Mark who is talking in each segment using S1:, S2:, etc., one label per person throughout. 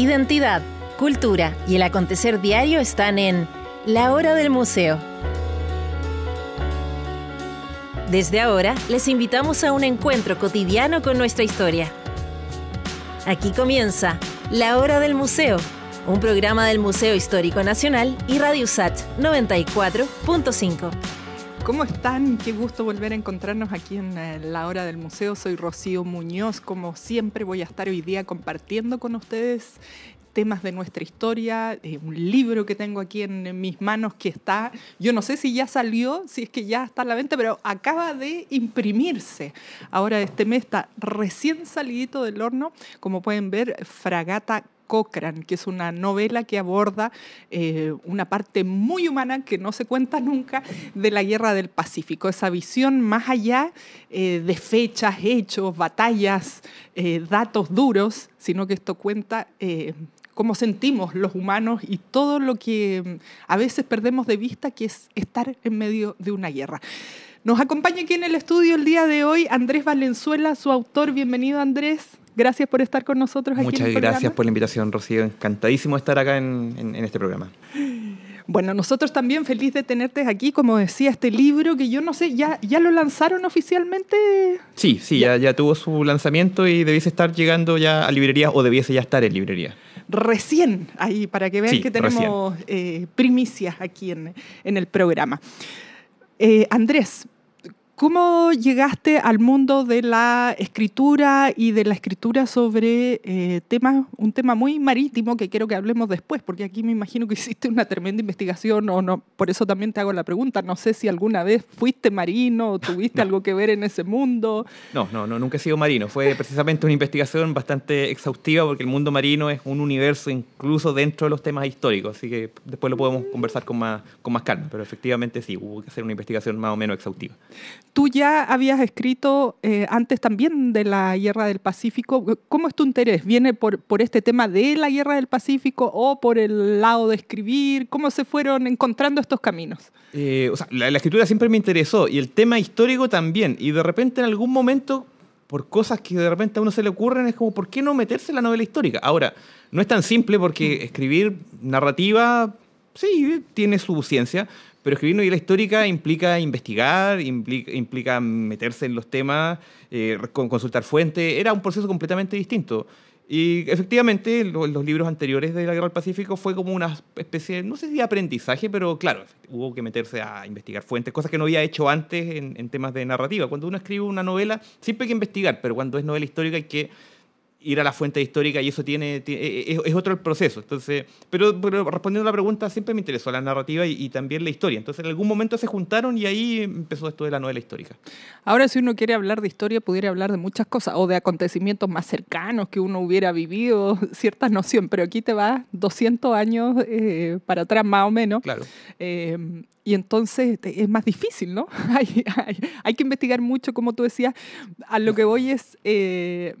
S1: identidad, cultura y el acontecer diario están en La Hora del Museo. Desde ahora les invitamos a un encuentro cotidiano con nuestra historia. Aquí comienza La Hora del Museo, un programa del Museo Histórico Nacional y Radio Sat 94.5. ¿Cómo están? Qué gusto volver a encontrarnos aquí en eh, la hora del museo. Soy Rocío Muñoz. Como siempre voy a estar hoy día compartiendo con ustedes temas de nuestra historia, eh, un libro que tengo aquí en, mis manos que está, yo no sé si ya salió, si es que ya está a la venta, pero acaba de imprimirse. Ahora este mes está recién salidito del horno, como pueden ver, Fragata Cochrane, que es una novela que aborda eh, una parte muy humana que no se cuenta nunca de la guerra del Pacífico, esa visión más allá eh, de fechas, hechos, batallas, eh, datos duros, sino que esto cuenta cómo sentimos los humanos y todo lo que mm, a veces perdemos de vista, que es estar en medio de una guerra. Nos acompaña aquí en el estudio el día de hoy Andrés Valenzuela, su autor. Bienvenido Andrés. Gracias por estar con nosotros aquí. Muchas en el gracias por
S2: la invitación, Rocío. Encantadísimo estar acá en, este programa.
S1: Bueno, nosotros también feliz de tenerte aquí, como decía, este libro que yo no sé, ¿ya, ya lo lanzaron oficialmente?
S2: Sí, sí, ya, ya tuvo su lanzamiento y debiese estar llegando ya a librerías o debiese ya estar en librería.
S1: Recién, ahí, para que vean que tenemos eh, primicias aquí en, el programa. Eh, Andrés, ¿Cómo llegaste al mundo de la escritura y de la escritura sobre eh, temas, un tema muy marítimo que quiero que hablemos después? Porque aquí me imagino que hiciste una tremenda investigación o no. Por eso también te hago la pregunta. No sé si alguna vez fuiste marino o tuviste algo que ver en ese mundo.
S2: No, no, no, nunca he sido marino. Fue precisamente una investigación bastante exhaustiva porque el mundo marino es un universo incluso dentro de los temas históricos. Así que después lo podemos conversar con más, con más calma. Pero efectivamente sí, hubo que hacer una investigación más o menos exhaustiva.
S1: Tú ya habías escrito eh, antes también de la Guerra del Pacífico. ¿Cómo es tu interés? ¿Viene por, por este tema de la Guerra del Pacífico o por el lado de escribir? ¿Cómo se fueron encontrando estos caminos?
S2: Eh, la, la escritura siempre me interesó y el tema histórico también. Y de repente en algún momento por cosas que de repente a uno se le ocurren, es como, ¿por qué no meterse en la novela histórica? Ahora, no es tan simple porque escribir narrativa sí, tiene su ciencia, pero escribir novela histórica implica investigar, implica, meterse en los temas, eh, consultar fuentes, era un proceso completamente distinto. Y efectivamente, los libros anteriores de la Guerra del Pacífico fue como una especie, no sé si de aprendizaje, pero claro, hubo que meterse a investigar fuentes, cosas que no había hecho antes en, en temas de narrativa. Cuando uno escribe una novela, siempre hay que investigar, pero cuando es novela histórica hay que ir a la fuente histórica y eso tiene, e, e, es, otro el proceso. Entonces, pero, respondiendo a la pregunta, siempre me interesó la narrativa y, también la historia. Entonces, en algún momento se juntaron y ahí empezó esto de la novela histórica.
S1: Ahora, si uno quiere hablar de historia,
S2: pudiera hablar de muchas cosas o de acontecimientos más cercanos que uno hubiera
S1: vivido, ciertas nociones, pero aquí te vas 200 años eh, para atrás más o menos. Claro. Eh, y entonces este, es más difícil, ¿no? hay, hay, que investigar mucho, como tú decías. A lo que voy es, eh,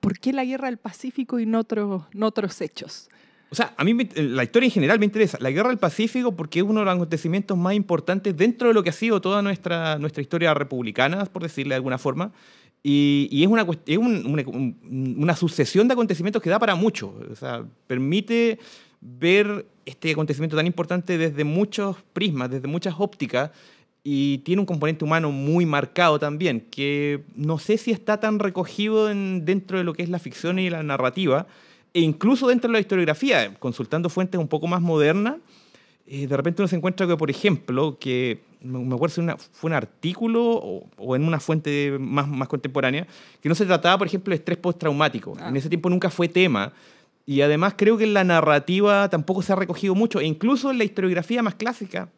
S1: ¿por qué la guerra del Pacífico y no, otros hechos?
S2: O sea, a mí eh, la historia en general me interesa. La guerra del Pacífico porque es uno de los acontecimientos más importantes dentro de lo que ha sido toda nuestra, nuestra historia republicana, por decirle de alguna forma. Y, y es, una, es una, una, sucesión de acontecimientos que da para mucho. O sea, permite ver este acontecimiento tan importante desde muchos prismas, desde muchas ópticas, y tiene un componente humano muy marcado también, que no sé si está tan recogido dentro de lo que es la ficción y la narrativa, e incluso dentro de la historiografía, consultando fuentes un poco más modernas, eh, de repente uno se encuentra que, por ejemplo, que me acuerdo si fue un artículo o, en una fuente más, contemporánea, que no se trataba, por ejemplo, de estrés postraumático. Ah. En ese tiempo nunca fue tema. Y además creo que en la narrativa tampoco se ha recogido mucho, e incluso en la historiografía más clásica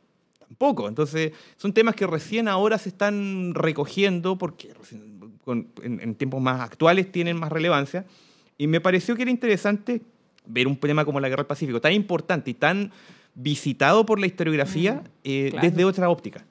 S2: tampoco. Entonces, son temas que recién ahora se están recogiendo porque en, tiempos más actuales tienen más relevancia. Y me pareció que era interesante ver un tema como la Guerra del Pacífico, tan importante y tan visitado por la historiografía mm, eh, desde otra óptica.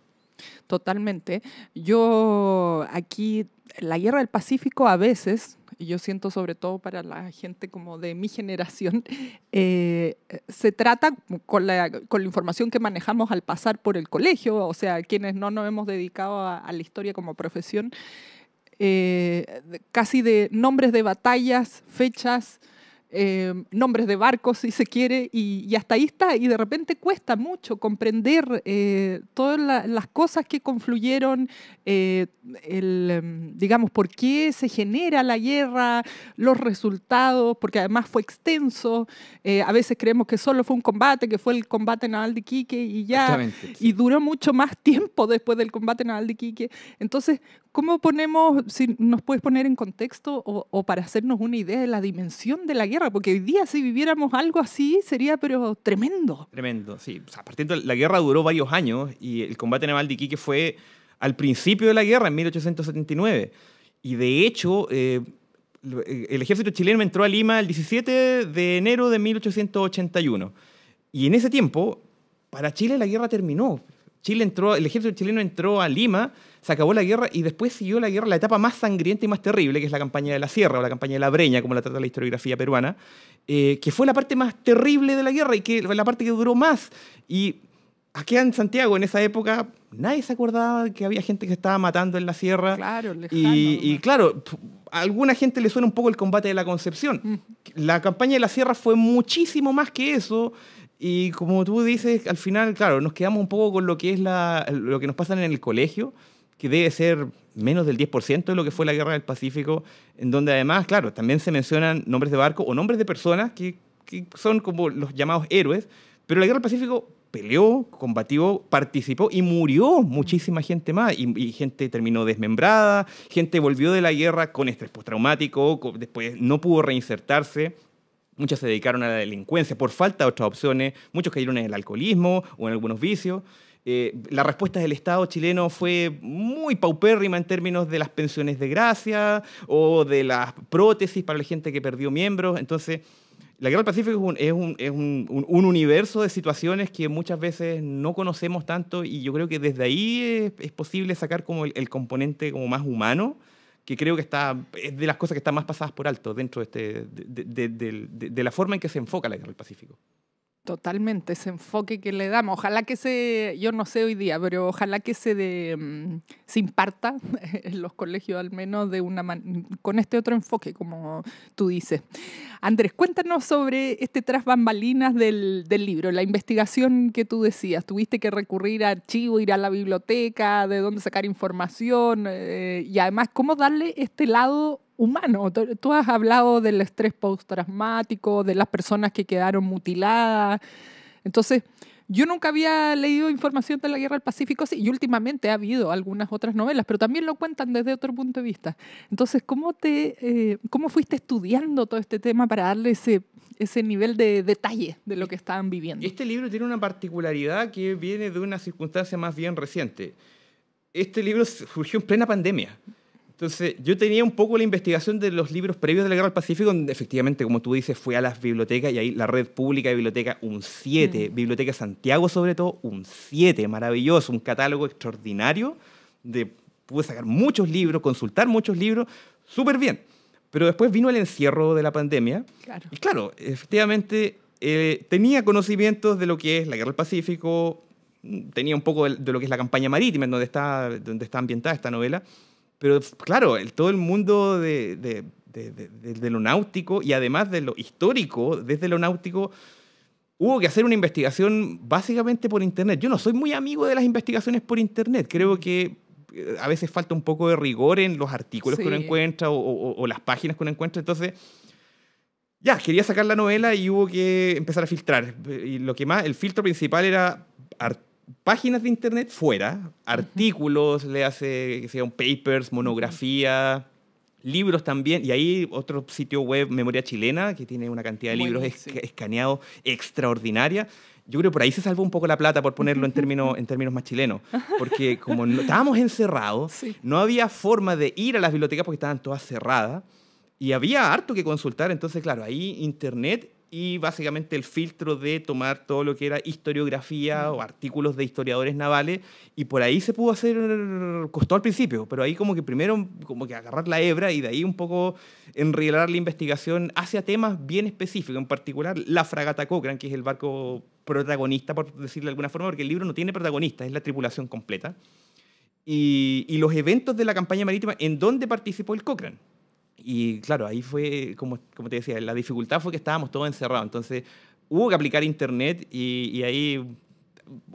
S1: Totalmente. Yo aquí la guerra del Pacífico a veces, y yo siento sobre todo para la gente como de mi generación, eh, se trata con la, información que manejamos al pasar por el colegio, o sea, quienes no nos hemos dedicado a, la historia como profesión, eh, casi de nombres de batallas, fechas, Em, nombres de barcos, si se quiere, y, hasta ahí está. Y de repente cuesta mucho comprender eh, todas las cosas que confluyeron, eh, em, digamos, por qué se genera la guerra, los resultados, porque además fue extenso. Eh, a veces creemos que solo fue un combate, que fue el combate naval de Quique y ya. Y duró mucho más tiempo después del combate naval de Quique. Entonces, ¿Cómo ponemos, si nos puedes poner en contexto o, para hacernos una idea de la dimensión de la guerra? Porque hoy día si viviéramos algo así sería pero tremendo.
S2: Tremendo, sí. O sea, la guerra duró varios años y el combate naval de Iquique fue al principio de la guerra, en 1879. Y de hecho, eh, el ejército chileno entró a Lima el 17 de enero de 1881. Y en ese tiempo, para Chile la guerra terminó. Chile entró, el ejército chileno entró a Lima se acabó la guerra y después siguió la guerra, la etapa más sangrienta y más terrible, que es la campaña de la Sierra o la campaña de la Breña, como la trata la historiografía peruana, eh, que fue la parte más terrible de la guerra y que la parte que duró más. Y aquí en Santiago, en esa época, nadie se acordaba que había gente que estaba matando en la sierra. Claro, y, y, claro, a alguna gente le suena un poco el combate de la Concepción. Mm. La campaña de la sierra fue muchísimo más que eso. Y como tú dices, al final, claro, nos quedamos un poco con lo que es lo que nos pasan en el colegio, que debe ser menos del 10% de lo que fue la guerra del Pacífico, en donde además, claro, también se mencionan nombres de barcos o nombres de personas que, son como los llamados héroes, pero la guerra del Pacífico peleó, combatió, participó y murió muchísima gente más. Y, gente terminó desmembrada, gente volvió de la guerra con estrés postraumático, después no pudo reinsertarse. Muchas se dedicaron a la delincuencia por falta de otras opciones, muchos cayeron en el alcoholismo o en algunos vicios. Eh, la respuesta del Estado chileno fue muy paupérrima en términos de las pensiones de gracia o de las prótesis para la gente que perdió miembros. Entonces, la guerra del Pacífico es, un, universo de situaciones que muchas veces no conocemos tanto y yo creo que desde ahí es, posible sacar como el, componente como más humano que creo que está, es de las cosas que están más pasadas por alto dentro este, de la forma en que se enfoca la guerra del Pacífico.
S1: Totalmente, ese enfoque que le damos. Ojalá que se, yo no sé hoy día, pero ojalá que se, de, mm, se imparta en los colegios al menos de una con este otro enfoque, como tú dices. Andrés, cuéntanos sobre este tras bambalinas del, libro, la investigación que tú decías. Tuviste que recurrir a archivo, ir a la biblioteca, de dónde sacar información eh, y además cómo darle este lado humano. Tú has hablado del estrés postraumático, de las personas que quedaron mutiladas. Entonces, yo nunca había leído información de la Guerra del Pacífico y últimamente ha habido algunas otras novelas, pero también lo cuentan desde otro punto de vista. Entonces, ¿cómo, te, eh, cómo fuiste estudiando todo este tema para darle ese, ese nivel de detalle
S2: de lo que estaban viviendo? Este libro tiene una particularidad que viene de una circunstancia más bien reciente. Este libro surgió en plena pandemia. Entonces, yo tenía un poco la investigación de los libros previos de la Guerra del Pacífico, donde efectivamente, como tú dices, fue a las bibliotecas y ahí la red pública de biblioteca, un 7, mm. Biblioteca Santiago sobre todo, un 7, maravilloso, un catálogo extraordinario, de, pude sacar muchos libros, consultar muchos libros, súper bien. Pero después vino el encierro de la pandemia.
S1: Claro. Y claro,
S2: efectivamente, eh, tenía conocimientos de lo que es la Guerra del Pacífico, tenía un poco de, lo que es la campaña marítima, donde está, donde está ambientada esta novela pero claro, todo el mundo de, lo náutico y además de lo histórico, desde lo náutico, hubo que hacer una investigación básicamente por Internet. Yo no soy muy amigo de las investigaciones por Internet. Creo mm. que eh, a veces falta un poco de rigor en los artículos que uno encuentra o, o las páginas que uno encuentra. Entonces ya, quería sacar la novela y hubo que empezar a filtrar. Y lo que más, el filtro principal era páginas de internet fuera, artículos, le hace que sean papers, monografía, libros también, y ahí otro sitio web, Memoria Chilena, que tiene una cantidad de libros escaneados extraordinaria. Yo creo que por ahí se salvó un poco la plata, por ponerlo en términos, en términos más chilenos, porque como estábamos encerrados, no había forma de ir a las bibliotecas porque estaban todas cerradas y había harto que consultar, entonces claro, ahí Internet y básicamente el filtro de tomar todo lo que era historiografía o artículos de historiadores navales y por ahí se pudo hacer, costó al principio, pero ahí como que primero como que agarrar la hebra y de ahí un poco enrielar la investigación hacia temas bien específicos, en particular la fragata Cochrane, que es el barco protagonista, por decirlo de alguna forma, porque el libro no tiene protagonista, es la tripulación completa, y, los eventos de la campaña marítima en donde participó el Cochrane y claro, ahí fue, como, como te decía, la dificultad fue que estábamos todos encerrados. Entonces hubo que aplicar internet y, ahí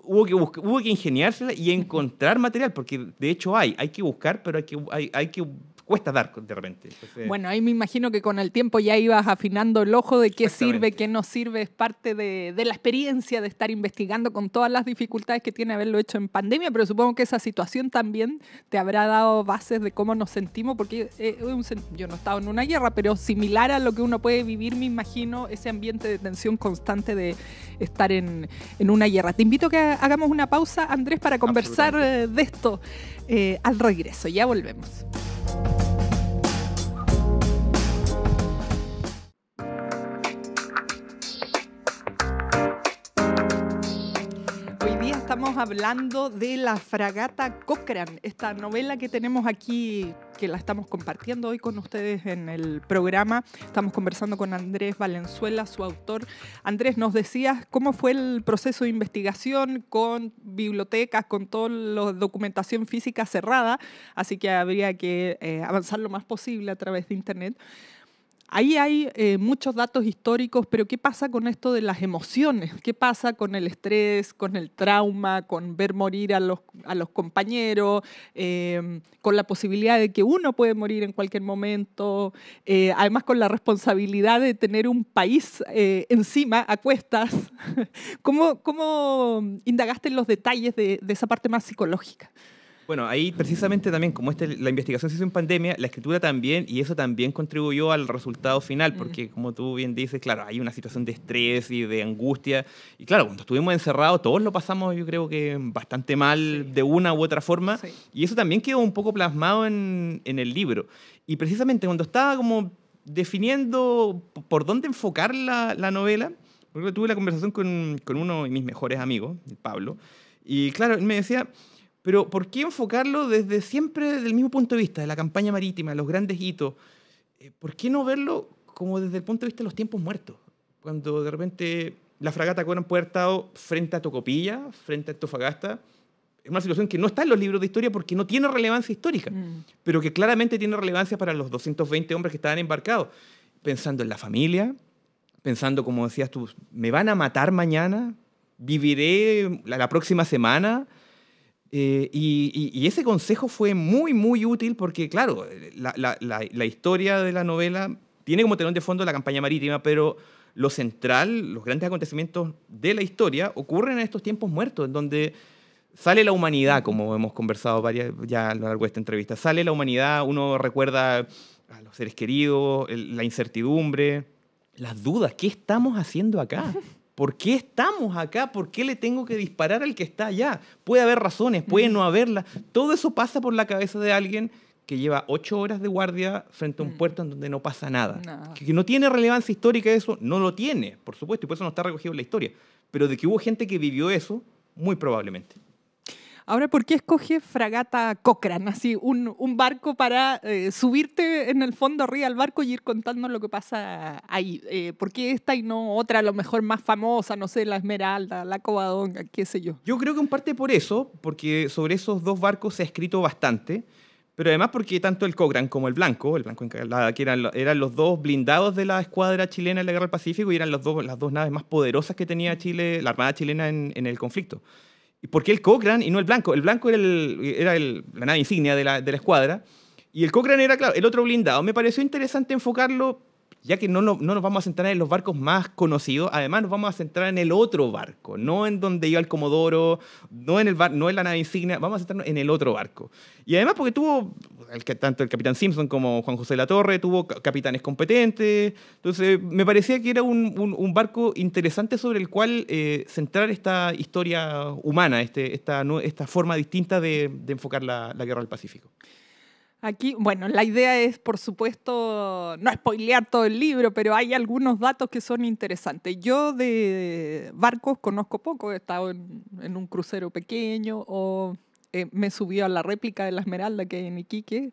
S2: hubo que, buscar, hubo que ingeniársela y encontrar material, porque de hecho hay, hay que buscar, pero hay hay que cuesta dar de repente.
S1: bueno, ahí me imagino que con el tiempo ya ibas afinando el ojo de qué sirve, qué no sirve, es parte de, la experiencia de estar investigando con todas las dificultades que tiene haberlo hecho en pandemia, pero supongo que esa situación también te habrá dado bases de cómo nos sentimos, porque eh, yo no he estado en una guerra, pero similar a lo que uno puede vivir, me imagino, ese ambiente de tensión constante de estar en, una guerra. Te invito a que hagamos una pausa, Andrés, para conversar eh, de esto eh, al regreso. Ya volvemos. you. estamos hablando de la fragata Cochrane, esta novela que tenemos aquí, que la estamos compartiendo hoy con ustedes en el programa. Estamos conversando con Andrés Valenzuela, su autor. Andrés, nos decías cómo fue el proceso de investigación con bibliotecas, con toda la documentación física cerrada, así que habría que eh, avanzar lo más posible a través de Internet. Ahí hay eh, muchos datos históricos, pero ¿qué pasa con esto de las emociones? ¿Qué pasa con el estrés, con el trauma, con ver morir a los, compañeros, em, con la posibilidad de que uno puede morir en cualquier momento, eh, además con la responsabilidad de tener un país eh, encima, a cuestas? ¿Cómo, indagaste en los detalles de esa parte más psicológica?
S2: Bueno, ahí precisamente también, como este, la investigación se hizo en pandemia, la escritura también, y eso también contribuyó al resultado final, mm. porque como tú bien dices, claro, hay una situación de estrés y de angustia, y claro, cuando estuvimos encerrados, todos lo pasamos, yo creo que bastante mal de una u otra forma, y eso también quedó un poco plasmado en, el libro. Y precisamente cuando estaba como definiendo por dónde enfocar la, novela, porque tuve la conversación con, con, uno de mis mejores amigos, Pablo, y claro, él me decía, pero ¿por qué enfocarlo desde siempre desde el mismo punto de vista, de la campaña marítima, los grandes hitos? Eh, ¿Por qué no verlo como desde el punto de vista de los tiempos muertos? Cuando de repente la fragata con puede haber frente a Tocopilla, frente a Tofagasta, es una situación que no está en los libros de historia porque no tiene relevancia histórica, mm. pero que claramente tiene relevancia para los 220 hombres que estaban embarcados, pensando en la familia, pensando, como decías tú, ¿me van a matar mañana? ¿Viviré la próxima semana? Eh, y, ese consejo fue muy, muy útil porque, claro, la, historia de la novela tiene como telón de fondo la campaña marítima, pero lo central, los grandes acontecimientos de la historia ocurren en estos tiempos muertos, en donde sale la humanidad, como hemos conversado varias, ya a lo largo de esta entrevista, sale la humanidad, uno recuerda a los seres queridos, la incertidumbre, las dudas, ¿qué estamos haciendo acá? ¿Por qué estamos acá? ¿Por qué le tengo que disparar al que está allá? Puede haber razones, puede mm. no haberlas. Todo eso pasa por la cabeza de alguien que lleva ocho horas de guardia frente a un mm. puerto en donde no pasa nada. Que no tiene relevancia histórica eso, no lo tiene, por supuesto, y por eso no está recogido en la historia. Pero de que hubo gente que vivió eso, muy probablemente.
S1: Ahora, ¿por qué escoges Fragata Cochrane? Así, un, barco para eh, subirte en el fondo arriba al barco y ir contando lo que pasa ahí. Eh, ¿Por qué esta y no otra, a lo mejor más famosa, no sé, la Esmeralda, la Covadonga, qué sé yo?
S2: Yo creo que en parte por eso, porque sobre esos dos barcos se ha escrito bastante pero además porque tanto el Cochrane como el Blanco, el Blanco Encalada, que eran, los dos blindados de la escuadra chilena en la Guerra del Pacífico y eran las dos naves más poderosas que tenía Chile, la Armada chilena en el conflicto. ¿Por qué el Cochrane y no el Blanco? El Blanco era, la nave insignia de la, escuadra. Y el Cochrane era, el otro blindado. Me pareció interesante enfocarlo ya que no, no, nos vamos a centrar en los barcos más conocidos, además nos vamos a centrar en el otro barco, no en donde iba el Comodoro, no en, el bar, no en la nave insignia, vamos a centrarnos en el otro barco. Y además porque tuvo, el, tanto el Capitán Simpson como Juan José de la Torre, tuvo capitanes competentes, entonces me parecía que era un, un, barco interesante sobre el cual eh, centrar esta historia humana, este, esta, esta forma distinta de, de enfocar la, la guerra del Pacífico.
S1: Aquí, bueno, la idea es, por supuesto, no spoilear todo el libro, pero hay algunos datos que son interesantes. Yo de barcos conozco poco, he estado en, un crucero pequeño o eh, me subí a la réplica de la Esmeralda que hay en Iquique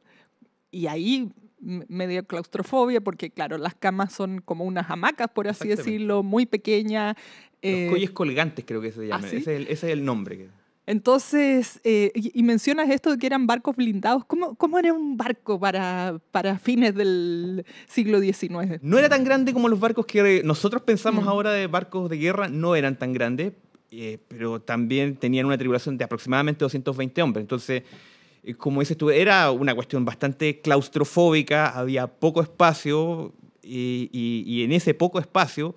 S1: y ahí me dio claustrofobia porque, claro, las camas son como unas hamacas, por así decirlo, muy pequeñas. Los eh,
S2: colgantes creo que se llama, ¿Ah, ese es el nombre.
S1: Entonces, eh, y, mencionas esto de que eran barcos blindados. ¿Cómo, era un barco para, para, fines del siglo XIX?
S2: No era tan grande como los barcos que nosotros pensamos mm. ahora de barcos de guerra, no eran tan grandes, eh, pero también tenían una tripulación de aproximadamente 220 hombres. Entonces, eh, como dices tú, era una cuestión bastante claustrofóbica, había poco espacio y en ese poco espacio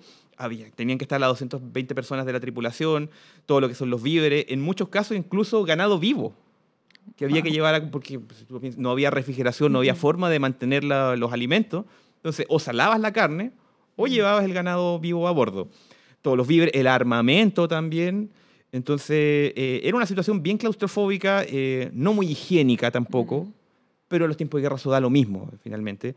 S2: tenían que estar las 220 personas de la tripulación, todo lo que son los víveres, en muchos casos incluso ganado vivo, que había que llevar, porque pues, no había refrigeración, no había forma de mantener los alimentos. Entonces, o salabas la carne o llevabas el ganado vivo a bordo. Todos los víveres, el armamento también. Entonces, eh, era una situación bien claustrofóbica, eh, no muy higiénica tampoco, pero en los tiempos de guerra eso da lo mismo, finalmente.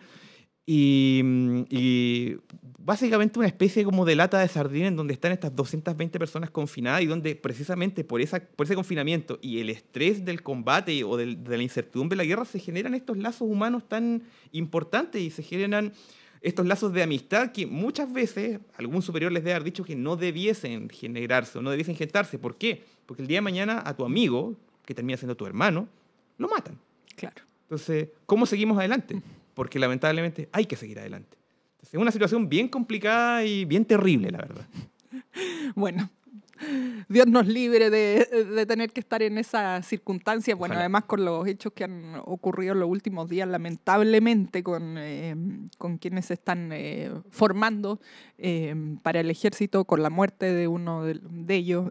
S2: Y, mm, y básicamente una especie como de lata de sardina en donde están estas 220 personas confinadas y donde precisamente por, ese confinamiento y el estrés del combate o de la incertidumbre de la guerra se generan estos lazos humanos tan importantes y se generan estos lazos de amistad que muchas veces algún superior les debe haber dicho que no debiesen generarse o no debiesen gestarse. ¿Por qué? Porque el día de mañana a tu amigo, que termina siendo tu hermano, lo matan. Claro. Entonces, ¿cómo seguimos adelante? Porque lamentablemente hay que seguir adelante es una situación bien complicada y bien terrible, la verdad. Bueno, Dios nos libre
S1: de, tener que estar en esa circunstancia. Bueno, además con los hechos que han ocurrido en los últimos días, lamentablemente, con, eh, quienes se están eh, formando eh, para el ejército, con la muerte de uno de, de ellos,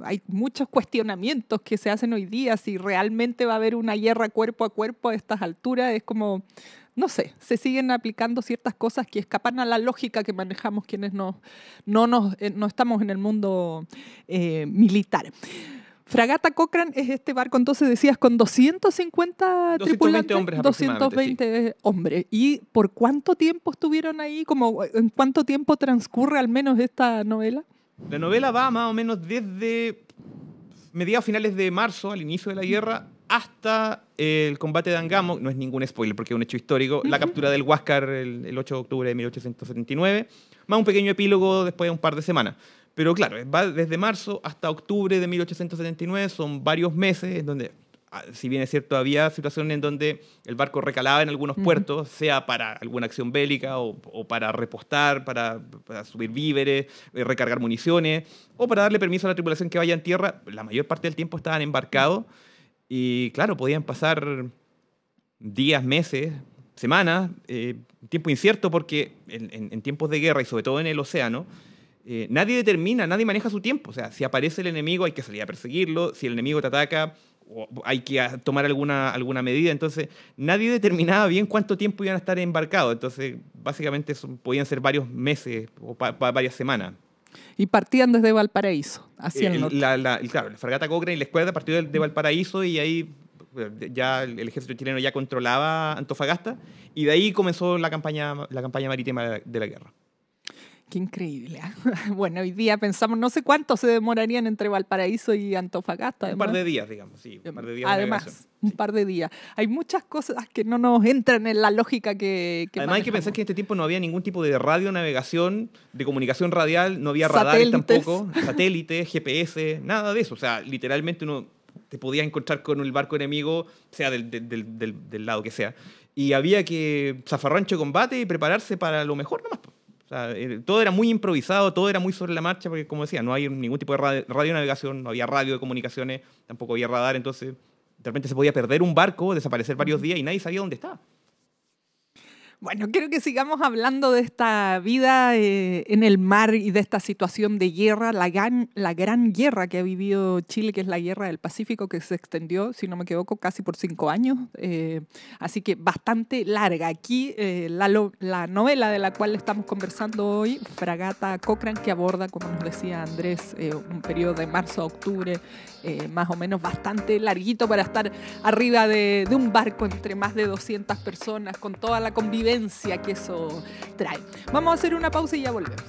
S1: hay muchos cuestionamientos que se hacen hoy día. Si realmente va a haber una guerra cuerpo a cuerpo a estas alturas, es como no sé, se siguen aplicando ciertas cosas que escapan a la lógica que manejamos quienes no, no, eh, no estamos en el mundo eh, militar. Fragata Cochrane es este barco, entonces decías, con 250 tripulantes. 220 hombres. ¿Y por cuánto tiempo estuvieron ahí? Como, ¿En cuánto tiempo transcurre al menos esta novela?
S2: La novela va más o menos desde mediados finales de marzo, al inicio de la guerra, hasta el combate de Angamo, no es ningún spoiler porque es un hecho histórico, la captura del Huáscar el, 8 de octubre de 1879, más un pequeño epílogo después de un par de semanas. Pero claro, va desde marzo hasta octubre de 1879, son varios meses en donde, ah, si bien es cierto, había situaciones en donde el barco recalaba en algunos puertos, sea para alguna acción bélica o, para repostar, para, subir víveres, eh, recargar municiones, o para darle permiso a la tripulación que vaya en tierra, la mayor parte del tiempo estaban embarcados. Y claro, podían pasar días, meses, semanas, eh, tiempo incierto, porque en, tiempos de guerra y sobre todo en el océano, eh, nadie determina, nadie maneja su tiempo. O sea, si aparece el enemigo hay que salir a perseguirlo, si el enemigo te ataca hay que tomar alguna, alguna medida. Entonces, nadie determinaba bien cuánto tiempo iban a estar embarcados. Entonces, básicamente podían ser varios meses o varias semanas.
S1: Y partían desde Valparaíso, hacia eh, el,
S2: La, claro, la fragata Cochrane y la escuadra partió de, de Valparaíso y ahí eh, ya el ejército chileno ya controlaba Antofagasta y de ahí comenzó la campaña, la campaña marítima de la guerra.
S1: Qué increíble. ¿ah? Bueno, hoy día pensamos, no sé cuánto se demorarían entre Valparaíso y Antofagasta. Un par de días,
S2: digamos, sí. Un par de días además,
S1: un par de días. Hay muchas cosas ah, que no nos entran en la lógica que... además hay que pensar
S2: que en este tiempo no había ningún tipo de radio, navegación, de comunicación radial, no había radar tampoco, satélites, GPS, nada de eso. O sea, literalmente uno te podía encontrar con el barco enemigo, sea del, lado que sea. Y había que zafarrancho combate y prepararse para lo mejor más eh, todo era muy improvisado, todo era muy sobre la marcha, porque como decía, no hay ningún tipo de radio, navegación, no había radio de comunicaciones, tampoco había radar, entonces de repente se podía perder un barco, desaparecer varios días y nadie sabía dónde está.
S1: Bueno, quiero que sigamos hablando de esta vida eh, en el mar y de esta situación de guerra, la gran, la gran guerra que ha vivido Chile, que es la guerra del Pacífico, que se extendió, si no me equivoco, casi por cinco años. Eh, así que bastante larga. Aquí eh, la, novela de la cual estamos conversando hoy, Fragata Cochrane, que aborda, como nos decía Andrés, un periodo de marzo a octubre, más o menos bastante larguito para estar arriba de, de un barco entre más de 200 personas, con toda la convivencia que eso trae. Vamos a hacer una pausa y ya volvemos.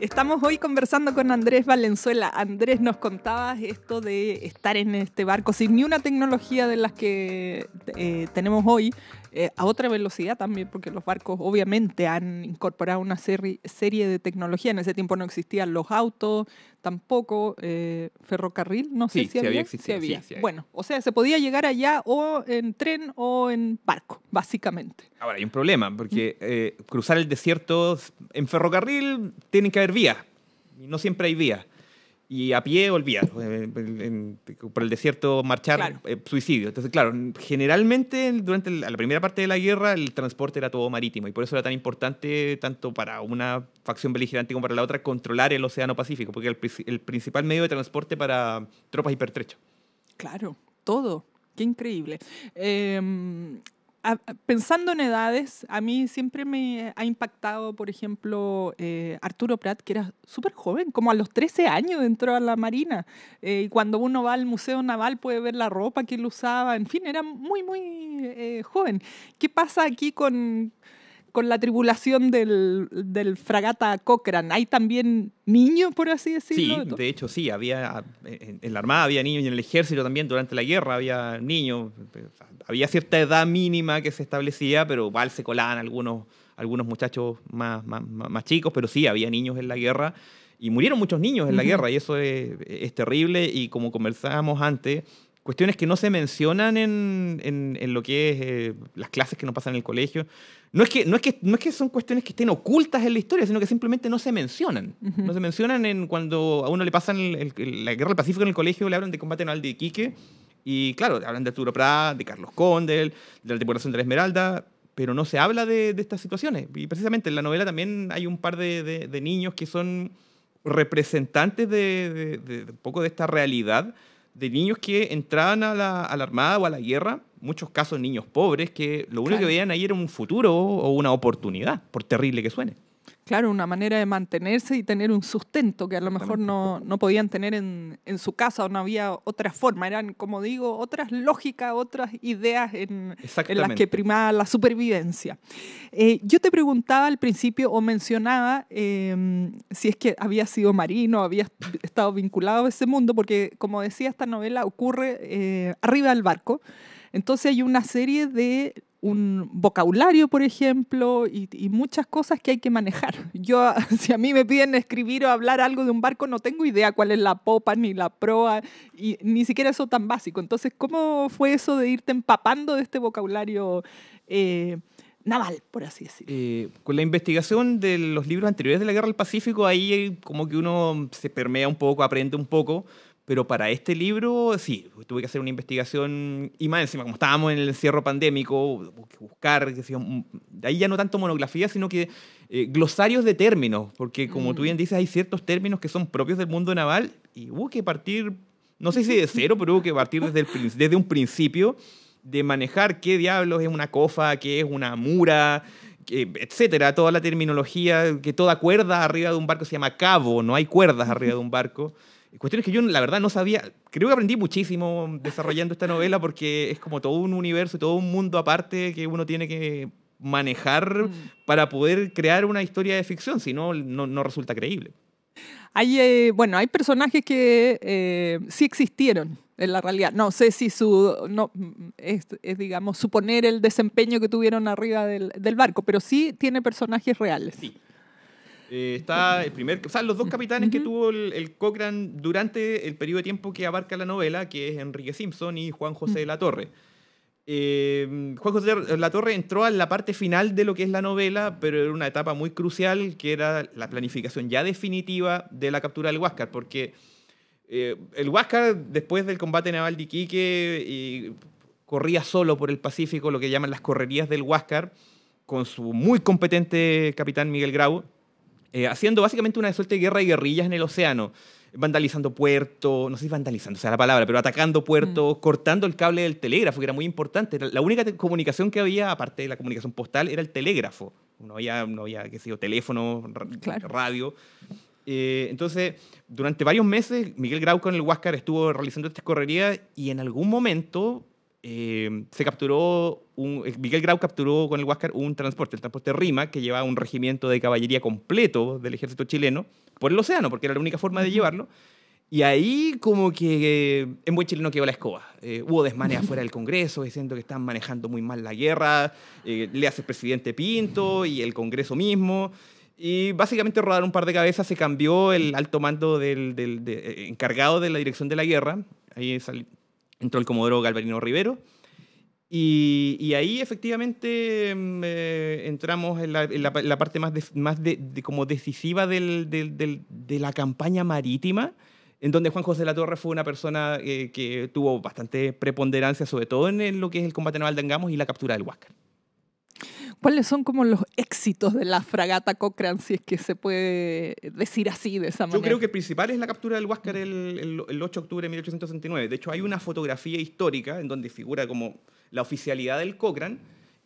S1: Estamos hoy conversando con Andrés Valenzuela. Andrés, nos contabas esto de estar en este barco sin ni una tecnología de las que eh, tenemos hoy, eh, a otra velocidad también, porque los barcos obviamente han incorporado una serie, serie de tecnología. En ese tiempo no existían los autos, tampoco eh, ferrocarril, no sé sí, si, había. existido, Bueno, o sea, se podía llegar allá o en tren o en barco, básicamente.
S2: Ahora, hay un problema, porque eh, cruzar el desierto en ferrocarril tiene que haber vías, no siempre hay vías y a pie, olvidar. Eh, por el desierto marchar, eh, suicidio. Entonces, claro, generalmente durante la primera parte de la guerra el transporte era todo marítimo y por eso era tan importante, tanto para una facción beligerante como para la otra, controlar el Océano Pacífico, porque el, principal medio de transporte para tropas hipertrechas.
S1: Claro, todo. Qué increíble. Eh, pensando en edades, a mí siempre me ha impactado, por ejemplo, eh, Arturo Prat, que era súper joven, como a los 13 años entró a la Marina. Eh, y cuando uno va al Museo Naval puede ver la ropa que él usaba, en fin, era muy, muy eh, joven. ¿Qué pasa aquí con, con la tribulación del, del, fragata Cochrane. ¿Hay también niños, por así
S2: decirlo? Sí, de hecho sí, había, en la Armada había niños y en el ejército también durante la guerra había niños. Eh, había cierta edad mínima que se establecía, pero igual se colaban algunos, algunos muchachos más, más, chicos, pero sí, había niños en la guerra. Y murieron muchos niños en la guerra y eso es, es terrible y como conversábamos antes, cuestiones que no se mencionan en, en, lo que es eh, las clases que no pasan en el colegio. No es, que, no, es que, no es que son cuestiones que estén ocultas en la historia, sino que simplemente no se mencionan. No se mencionan en cuando a uno le pasan la guerra del Pacífico en el colegio, le hablan de combate naval de Iquique, y claro, hablan de Arturo Prat, de Carlos Condel, de la tripulación de la Esmeralda, pero no se habla de, estas situaciones. Y precisamente en la novela también hay un par de, niños que son representantes de, poco de esta realidad de niños que entraban a la, Armada o a la guerra, muchos casos niños pobres, que lo único que veían ahí era un futuro o una oportunidad, por terrible que suene.
S1: Claro, una manera de mantenerse y tener un sustento que a lo mejor no, podían tener en, su casa o no había otra forma. Eran, como digo, otras lógicas, otras ideas en, las que primaba la supervivencia. Eh, yo te preguntaba al principio o mencionaba em, si es que había sido marino, había estado vinculado a ese mundo, porque como decía, esta novela ocurre eh, arriba del barco. Entonces hay una serie de un vocabulario, por ejemplo, y, muchas cosas que hay que manejar. Yo, si a mí me piden escribir o hablar algo de un barco, no tengo idea cuál es la popa ni la proa, y ni siquiera eso tan básico. Entonces, ¿cómo fue eso de irte empapando de este vocabulario eh, naval, por así
S2: decirlo? Eh, con la investigación de los libros anteriores de la Guerra del Pacífico, ahí como que uno se permea un poco, aprende un poco. Pero para este libro, sí, pues, tuve que hacer una investigación y más encima, como estábamos en el encierro pandémico, buscar, que mm, ahí ya no tanto monografía, sino que eh, glosarios de términos, porque como tú bien mm. dices, hay ciertos términos que son propios del mundo naval y hubo que partir, no sé si de cero, pero hubo que partir desde, desde un principio de manejar qué diablos es una cofa, qué es una mura, etcétera, toda la terminología, que toda cuerda arriba de un barco se llama cabo, no hay cuerdas arriba de un barco. Cuestiones que yo, la verdad, no sabía. Creo que aprendí muchísimo desarrollando esta novela porque es como todo un universo, todo un mundo aparte que uno tiene que manejar mm. para poder crear una historia de ficción, si no, no resulta creíble. Hay, eh,
S1: bueno, hay personajes que eh, sí existieron en la realidad. No sé si su, no, es, digamos, suponer el desempeño que tuvieron arriba del, del barco, pero sí tiene personajes reales.
S2: Eh, está el primer, o sea, los dos capitanes que tuvo el, el, Cochrane durante el periodo de tiempo que abarca la novela, que es Enrique Simpson y Juan José de la mm. Torre. Eh, Juan José de la Torre entró a la parte final de lo que es la novela, pero era una etapa muy crucial, que era la planificación ya definitiva de la captura del Huáscar, porque eh, el Huáscar, después del combate naval de Iquique, corría solo por el Pacífico, lo que llaman las correrías del Huáscar, con su muy competente capitán Miguel Grau, eh, haciendo básicamente una suerte de guerra y guerrillas en el océano, vandalizando puertos, no sé si vandalizando sea la palabra, pero atacando puertos, mm. cortando el cable del telégrafo, que era muy importante. La única comunicación que había, aparte de la comunicación postal, era el telégrafo. No había, no había sé teléfono, radio. Eh, entonces, durante varios meses, Miguel Grau con el Huáscar estuvo realizando estas correrías y en algún momento eh, se capturó, un, eh, Miguel Grau capturó con el Huáscar un transporte, el transporte Rima, que llevaba un regimiento de caballería completo del ejército chileno por el océano, porque era la única forma de llevarlo. Y ahí como que eh, en buen chileno quedó la escoba. hubo desmanes afuera del Congreso diciendo que están manejando muy mal la guerra, le hace el presidente Pinto y el Congreso mismo. Y básicamente rodaron un par de cabezas, se cambió el alto mando del, encargado de la dirección de la guerra. Ahí entró el comodoro Galvarino Rivero. Y, ahí efectivamente mm, eh, entramos en la, parte más, más de, como decisiva de la campaña marítima, en donde Juan José de la Torre fue una persona eh, que tuvo bastante preponderancia, sobre todo en, en lo que es el combate naval de Angamos y la captura del Huáscar.
S1: ¿Cuáles son como los éxitos de la fragata Cochrane, si es que se puede decir así de esa manera? Yo creo que
S2: el principal es la captura del Huáscar el, 8 de octubre de 1869. De hecho, hay una fotografía histórica en donde figura como la oficialidad del Cochrane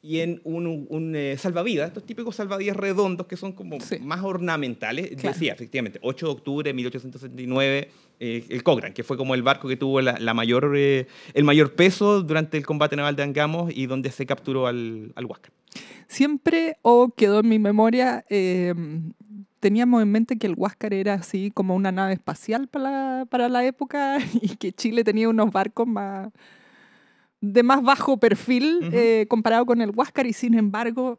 S2: y en un, eh, salvavidas, estos típicos salvavidas redondos que son como más ornamentales. Decía, efectivamente, 8 de octubre de 1869, eh, el Cochrane, que fue como el barco que tuvo la, mayor, eh, el mayor peso durante el combate naval de Angamos y donde se capturó al, Huáscar.
S1: Siempre, o quedó en mi memoria, eh, teníamos en mente que el Huáscar era así como una nave espacial para la, época y que Chile tenía unos barcos más de más bajo perfil comparado con el Huáscar y sin embargo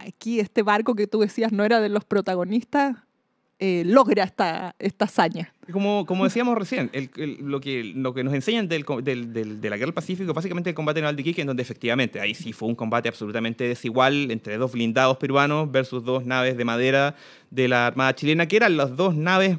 S1: aquí este barco que tú decías no era de los protagonistas eh, logra esta, esta hazaña.
S2: Como, como decíamos recién, lo, que, lo que nos enseñan del, del, de la Guerra del Pacífico, básicamente el combate naval de en donde efectivamente ahí sí fue un combate absolutamente desigual entre dos blindados peruanos versus dos naves de madera de la Armada chilena, que eran las dos naves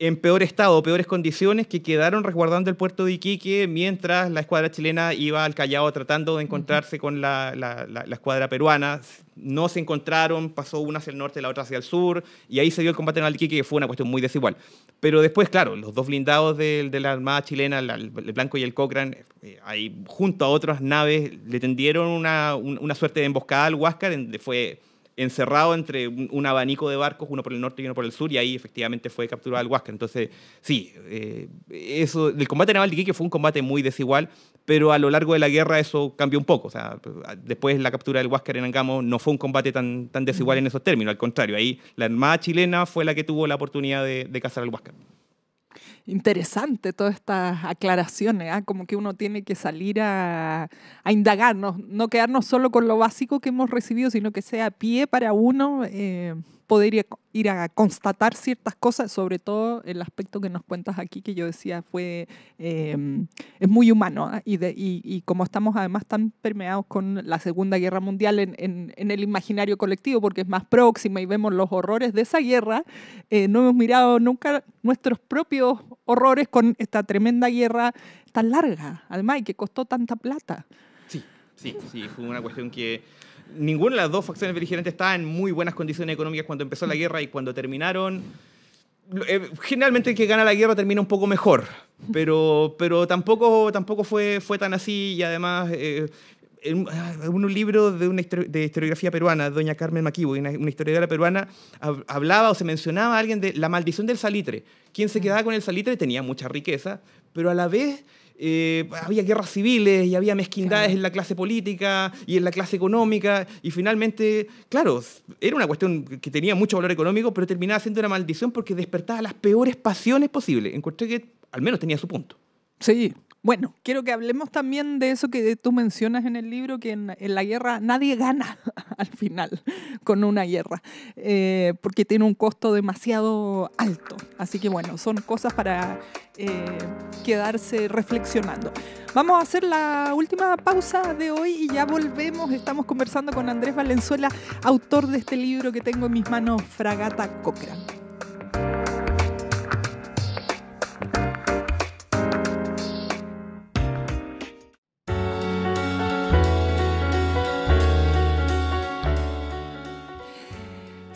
S2: en peor estado, peores condiciones, que quedaron resguardando el puerto de Iquique mientras la escuadra chilena iba al Callao tratando de encontrarse con la, la, escuadra peruana. No se encontraron, pasó una hacia el norte, la otra hacia el sur, y ahí se dio el combate en de Iquique, que fue una cuestión muy desigual. Pero después, claro, los dos blindados de, la Armada chilena, el Blanco y el Cochrane, eh, ahí junto a otras naves, le tendieron una, una suerte de emboscada al Huáscar, donde fue encerrado entre un, abanico de barcos, uno por el norte y uno por el sur, y ahí efectivamente fue capturado el Huáscar. Entonces, sí, eh, eso, el combate naval de Iquique fue un combate muy desigual, pero a lo largo de la guerra eso cambió un poco. O sea, después la captura del Huáscar en Angamo no fue un combate tan, desigual en esos términos, al contrario, ahí la Armada chilena fue la que tuvo la oportunidad de, de cazar al Huáscar
S1: interesante todas estas aclaraciones, ¿ah? como que uno tiene que salir a, indagarnos, no quedarnos solo con lo básico que hemos recibido, sino que sea a pie para uno. Eh, poder ir a, constatar ciertas cosas, sobre todo el aspecto que nos cuentas aquí, que yo decía fue, em, es muy humano, ¿ah? y, como estamos además tan permeados con la Segunda Guerra Mundial en, el imaginario colectivo, porque es más próxima y vemos los horrores de esa guerra, eh, no hemos mirado nunca nuestros propios horrores con esta tremenda guerra tan larga, además, y que costó tanta plata.
S2: Sí, sí, sí, fue una cuestión que ninguna de las dos facciones beligerantes estaba en muy buenas condiciones económicas cuando empezó la guerra y cuando terminaron. Eh, generalmente el que gana la guerra termina un poco mejor, pero, pero tampoco, tampoco fue, fue tan así y además eh, ah, en, un libro de una historiografía peruana, doña Carmen Maquivo, una, una, historiadora peruana, hablaba o se mencionaba a alguien de la maldición del salitre. Quien se mm. quedaba con el salitre tenía mucha riqueza, pero a la vez eh, había guerras civiles y había mezquindades en la clase política y en la clase económica, y finalmente, claro, era una cuestión que tenía mucho valor económico, pero terminaba siendo una maldición porque despertaba las peores pasiones posibles. Encontré que al menos tenía su punto. Sí, bueno, quiero que hablemos también
S1: de eso que tú mencionas en el libro, que en, la guerra nadie gana al final con una guerra, eh, porque tiene un costo demasiado alto. Así que bueno, son cosas para eh, quedarse reflexionando. Vamos a hacer la última pausa de hoy y ya volvemos. Estamos conversando con Andrés Valenzuela, autor de este libro que tengo en mis manos, Fragata Cochrane.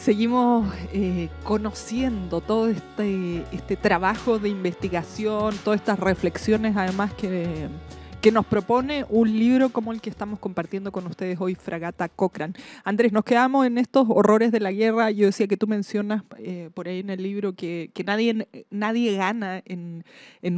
S1: Seguimos eh, conociendo todo este, este, trabajo de investigación, todas estas reflexiones además que, que nos propone un libro como el que estamos compartiendo con ustedes hoy, Fragata Cochrane. Andrés, nos quedamos en estos horrores de la guerra. Yo decía que tú mencionas eh, por ahí en el libro que, nadie, nadie gana en,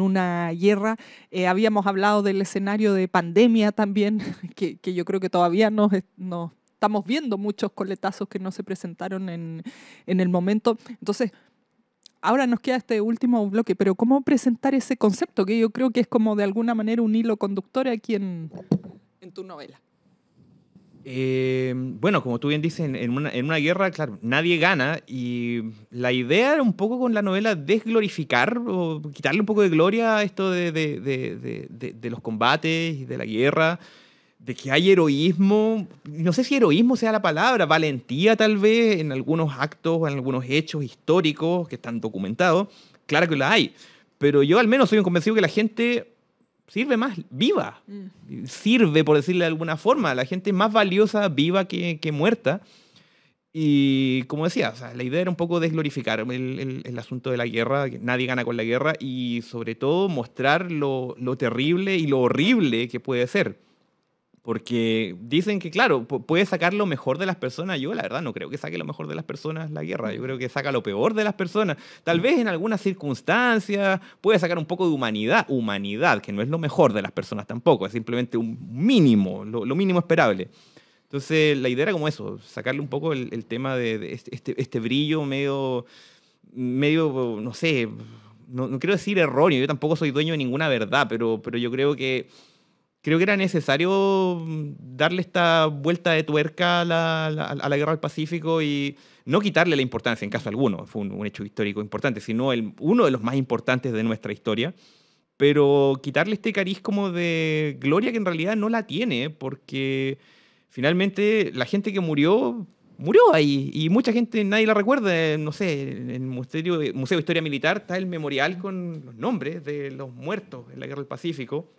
S1: una guerra. Eh, habíamos hablado del escenario de pandemia también, que, que yo creo que todavía nos, nos estamos viendo muchos coletazos que no se presentaron en, en el momento. Entonces, ahora nos queda este último bloque, pero ¿cómo presentar ese concepto que yo creo que es como de alguna manera un hilo conductor aquí en, en tu novela?
S2: Eh, bueno, como tú bien dices, en una, en una, guerra, claro, nadie gana y la idea era un poco con la novela desglorificar o quitarle un poco de gloria a esto de, de, de, de los combates y de la guerra de que hay heroísmo, no sé si heroísmo sea la palabra, valentía tal vez en algunos actos, en algunos hechos históricos que están documentados, claro que la hay, pero yo al menos soy convencido que la gente sirve más viva, mm. sirve por decirle de alguna forma, la gente es más valiosa viva que, que muerta. Y como decía, la idea era un poco desglorificar el, el, asunto de la guerra, que nadie gana con la guerra, y sobre todo mostrar lo, lo terrible y lo horrible que puede ser. Porque dicen que, claro, puede sacar lo mejor de las personas. Yo, la verdad, no creo que saque lo mejor de las personas la guerra. Yo mm. creo que saca lo peor de las personas. Tal mm. vez en algunas circunstancias puede sacar un poco de humanidad. Humanidad, que no es lo mejor de las personas tampoco. Es simplemente un mínimo, lo, mínimo esperable. Entonces, la idea era como eso, sacarle un poco el, tema de, este, este, este, brillo medio, medio no sé, no, quiero decir erróneo. Yo tampoco soy dueño de ninguna verdad, pero, pero yo creo que creo que era necesario mm, darle esta vuelta de tuerca a la, a la guerra del Pacífico y no quitarle la importancia, en caso alguno, fue un, hecho histórico importante, sino el, uno de los más importantes de nuestra historia, pero quitarle este cariz como de gloria que en realidad no la tiene, porque finalmente la gente que murió murió ahí y mucha gente nadie la recuerda. No sé, en el Museo, Museo de Historia Militar está el memorial con los nombres de los muertos en la Guerra del Pacífico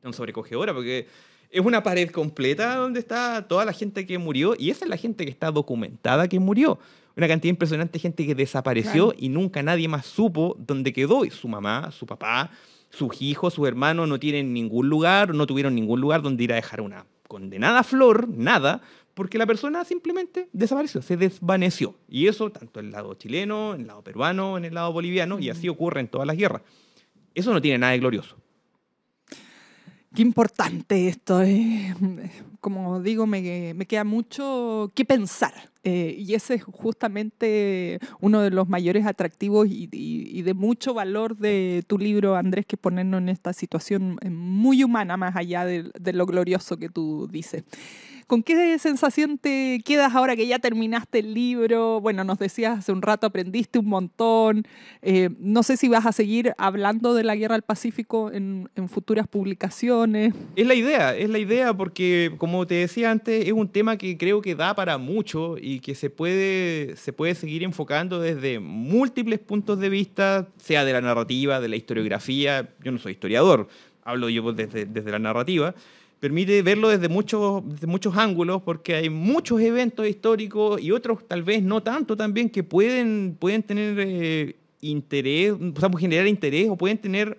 S2: sobrecoge sobrecogedora, porque es una pared completa donde está toda la gente que murió y esa es la gente que está documentada que murió. Una cantidad impresionante de gente que desapareció y nunca nadie más supo dónde quedó. Y su mamá, su papá, sus hijos, sus hermanos no tienen ningún lugar, no tuvieron ningún lugar donde ir a dejar una condenada flor, nada, porque la persona simplemente desapareció, se desvaneció. Y eso tanto en el lado chileno, en el lado peruano, en el lado boliviano, y así ocurre en todas las guerras. Eso no tiene nada de glorioso qué
S1: importante esto. es. Eh. Como digo, me, me, queda mucho que pensar. Eh, y ese es justamente uno de los mayores atractivos y, de mucho valor de tu libro, Andrés, que ponernos en esta situación eh, muy humana, más allá de, de lo glorioso que tú dices. ¿Con qué sensación te quedas ahora que ya terminaste el libro? Bueno, nos decías hace un rato, aprendiste un montón. Eh, no sé si vas a seguir hablando de la guerra al Pacífico en, futuras publicaciones.
S2: Es la idea, es la idea porque, como te decía antes, es un tema que creo que da para mucho y que se puede, se puede seguir enfocando desde múltiples puntos de vista, sea de la narrativa, de la historiografía. Yo no soy historiador, hablo yo desde la narrativa permite verlo desde muchos, desde muchos ángulos, porque hay muchos eventos históricos y otros tal vez no tanto también que pueden, pueden tener eh, interés, o generar interés o pueden tener...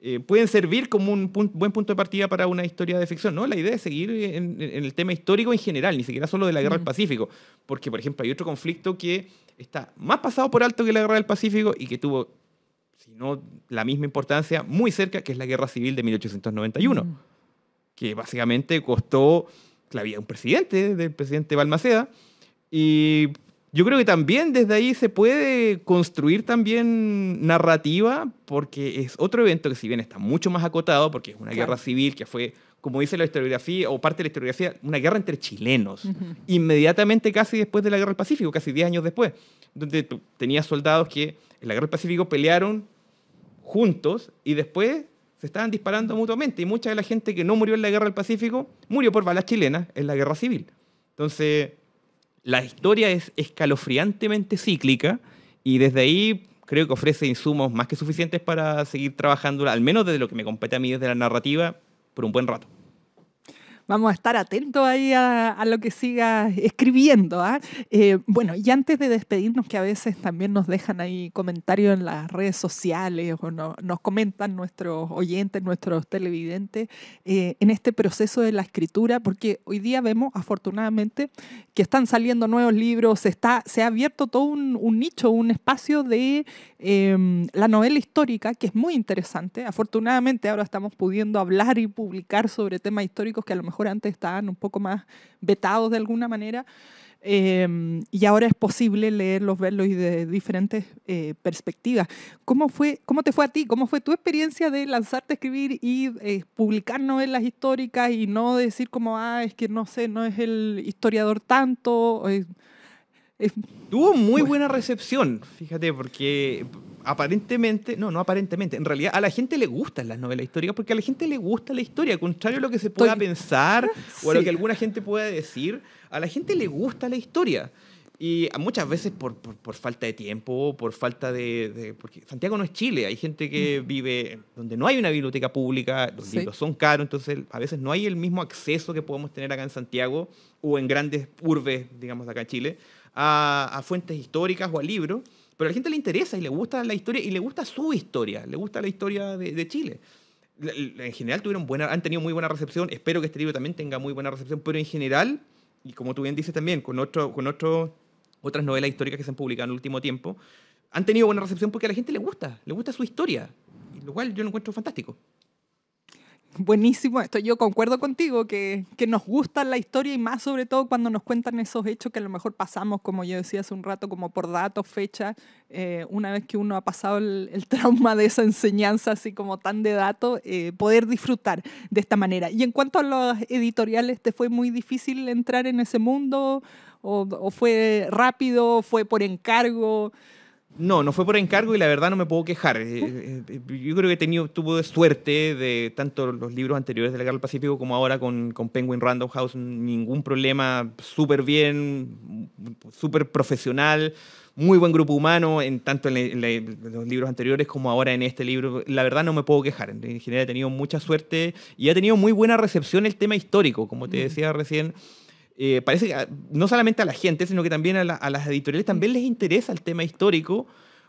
S2: Eh, pueden servir como un buen punto de partida para una historia de ficción, ¿no? La idea es seguir en, el tema histórico en general, ni siquiera solo de la guerra del mm. Pacífico, porque, por ejemplo, hay otro conflicto que está más pasado por alto que la guerra del Pacífico y que tuvo, si no la misma importancia, muy cerca, que es la guerra civil de 1891 que básicamente costó la vida de un presidente, del presidente Balmaceda. Y yo creo que también desde ahí se puede construir también narrativa, porque es otro evento que si bien está mucho más acotado, porque es una guerra civil que fue, como dice la historiografía, o parte de la historiografía, una guerra entre chilenos, inmediatamente casi después de la Guerra del Pacífico, casi 10 años después, donde tenías soldados que en la Guerra del Pacífico pelearon juntos y después se estaban disparando mutuamente y mucha de la gente que no murió en la guerra del Pacífico murió por balas chilenas en la guerra civil. Entonces, la historia es escalofriantemente cíclica y desde ahí creo que ofrece insumos más que suficientes para seguir trabajando, al menos desde lo que me compete a mí desde la narrativa, por un buen rato.
S1: Vamos a estar atentos ahí a, lo que siga escribiendo. ¿ah? Eh, bueno, y antes de despedirnos, que a veces también nos dejan ahí comentarios en las redes sociales o nos comentan nuestros oyentes, nuestros televidentes, eh, en este proceso de la escritura, porque hoy día vemos afortunadamente que están saliendo nuevos libros, se, está, se ha abierto todo un, un nicho, un espacio de em, la novela histórica, que es muy interesante. Afortunadamente ahora estamos pudiendo hablar y publicar sobre temas históricos que a lo mejor antes estaban un poco más vetados de alguna manera. Em, y ahora es posible leerlos, verlos y de diferentes eh, perspectivas. ¿Cómo, fue, ¿Cómo te fue a ti? ¿Cómo fue tu experiencia de lanzarte a escribir y eh, publicar novelas históricas y no decir como, ah, es que no sé, no es el historiador tanto?
S2: Tuvo muy buena recepción, fíjate, porque aparentemente, no, no aparentemente, en realidad a la gente le gustan las novelas históricas porque a la gente le gusta la historia, contrario a lo que se pueda pensar ah, o a lo que alguna gente pueda decir, a la gente le gusta la historia. Y muchas veces por, falta de tiempo, por falta de, Porque Santiago no es Chile, hay gente que mm. vive donde no hay una biblioteca pública, los libros son caros, entonces a veces no hay el mismo acceso que podemos tener acá en Santiago o en grandes urbes, digamos, acá en Chile, a, a fuentes históricas o a libros. Pero a la gente le interesa y le gusta la historia y le gusta su historia, le gusta la historia de, Chile. En general tuvieron buena, han tenido muy buena recepción, espero que este libro también tenga muy buena recepción, pero en general, y como tú bien dices también, con, otro, con otras novelas históricas que se han publicado en el último tiempo, han tenido buena recepción porque a la gente le gusta, le gusta su historia, lo cual yo lo encuentro fantástico buenísimo esto. Yo
S1: concuerdo contigo que, nos gusta la historia y más sobre todo cuando nos cuentan esos hechos que a lo mejor pasamos, como yo decía hace un rato, como por datos, fechas, eh, una vez que uno ha pasado el, trauma de esa enseñanza así como tan de datos, eh, poder disfrutar de esta manera. Y en cuanto a los editoriales, ¿te fue muy difícil entrar en ese mundo? o
S2: fue rápido? ¿Fue por encargo? No, no fue por encargo y la verdad no me puedo quejar. Eh, eh, eh, yo creo que he tenido, tuve suerte de tanto los libros anteriores de la Guerra Pacífico como ahora con, con Penguin Random House, ningún problema, súper bien, súper profesional, muy buen grupo humano, en tanto en, los libros anteriores como ahora en este libro. La verdad no me puedo quejar, en general he tenido mucha suerte y ha tenido muy buena recepción el tema histórico, como te decía recién eh, parece que no solamente a la gente, sino que también a, las editoriales mm. también les interesa el tema histórico.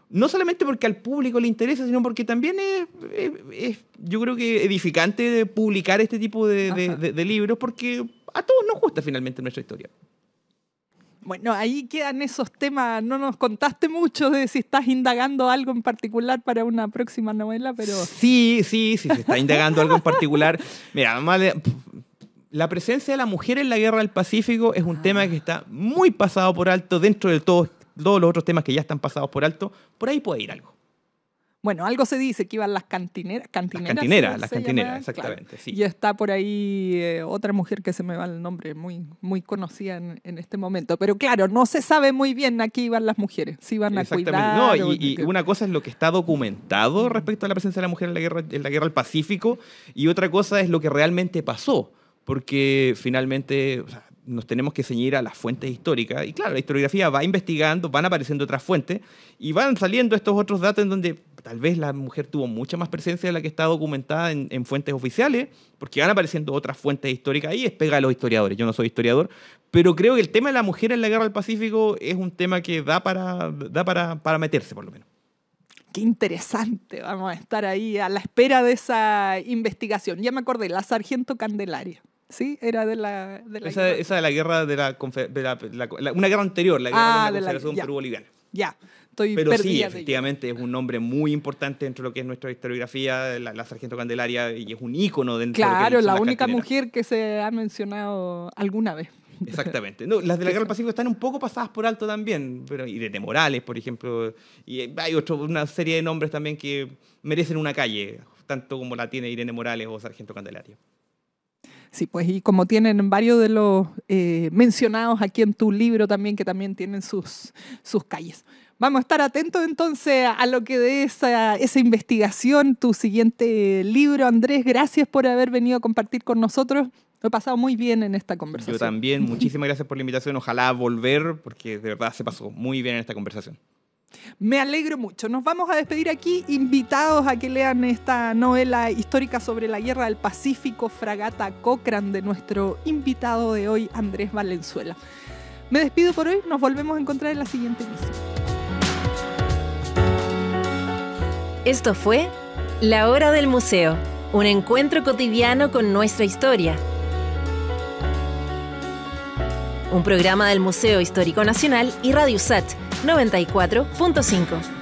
S2: No solamente porque al público le interesa, sino porque también es, yo creo que edificante publicar este tipo de, libros, porque a todos nos gusta finalmente nuestra historia. Bueno,
S1: ahí quedan esos temas. No nos contaste mucho de si estás indagando algo en particular para una próxima novela, pero.
S2: Sí, sí, sí, se está indagando algo en particular. Mira, más, la presencia de la mujer en la guerra del Pacífico es un ah. tema que está muy pasado por alto dentro de todos los otros temas que ya están pasados por alto. Por ahí puede ir algo.
S1: Bueno, algo se dice que iban las cantineras. cantineras las cantineras, exactamente. Y está por ahí eh, otra mujer que se me va el nombre, muy, muy conocida en, este momento. Pero claro, no se sabe muy bien a qué iban las mujeres, si iban a cuidar. No,
S2: y, y una cosa es lo que está documentado respecto a la presencia de la mujer en la guerra, en la guerra del Pacífico, y otra cosa es lo que realmente pasó porque finalmente nos tenemos que ceñir a las fuentes históricas. Y claro, la historiografía va investigando, van apareciendo otras fuentes y van saliendo estos otros datos en donde tal vez la mujer tuvo mucha más presencia de la que está documentada en, fuentes oficiales, porque van apareciendo otras fuentes históricas ahí es pega a los historiadores. Yo no soy historiador, pero creo que el tema de la mujer en la guerra del Pacífico es un tema que da para, para meterse, por lo menos
S1: qué interesante, vamos a estar ahí a la espera de esa investigación. Ya me acordé, la sargento Candelaria. Sí, era de la, de la
S2: esa, de la guerra de la, una guerra anterior, la guerra ah, de la Confederación Perú Boliviana.
S1: Ya, estoy Pero sí,
S2: efectivamente, es un nombre muy importante dentro de lo que es nuestra historiografía, la, la Sargento Candelaria, y es un ícono dentro claro, de Claro, la única
S1: mujer que se ha mencionado alguna vez.
S2: Exactamente. No, las de la Guerra del Pacífico están un poco pasadas por alto también, pero Irene Morales, por ejemplo, y hay una serie de nombres también que merecen una calle, tanto como la tiene Irene Morales o Sargento Candelaria.
S1: Sí, pues y como tienen varios de los eh, mencionados aquí en tu libro también, que también tienen sus, sus calles. Vamos a estar atentos entonces a lo que de esa, esa investigación, tu siguiente libro. Andrés, gracias por haber venido a compartir con nosotros. Lo he pasado muy bien en esta conversación. Yo también,
S2: muchísimas gracias por la invitación. Ojalá volver, porque de verdad se pasó muy bien en esta conversación.
S1: Me alegro mucho. Nos vamos a despedir aquí, invitados a que lean esta novela histórica sobre la guerra del Pacífico, Fragata Cochrane, de nuestro invitado de hoy, Andrés Valenzuela. Me despido por hoy, nos volvemos a encontrar en la siguiente edición Esto fue La Hora del Museo, un encuentro cotidiano con nuestra historia. Un programa del Museo Histórico Nacional y Radio Sat 94.5.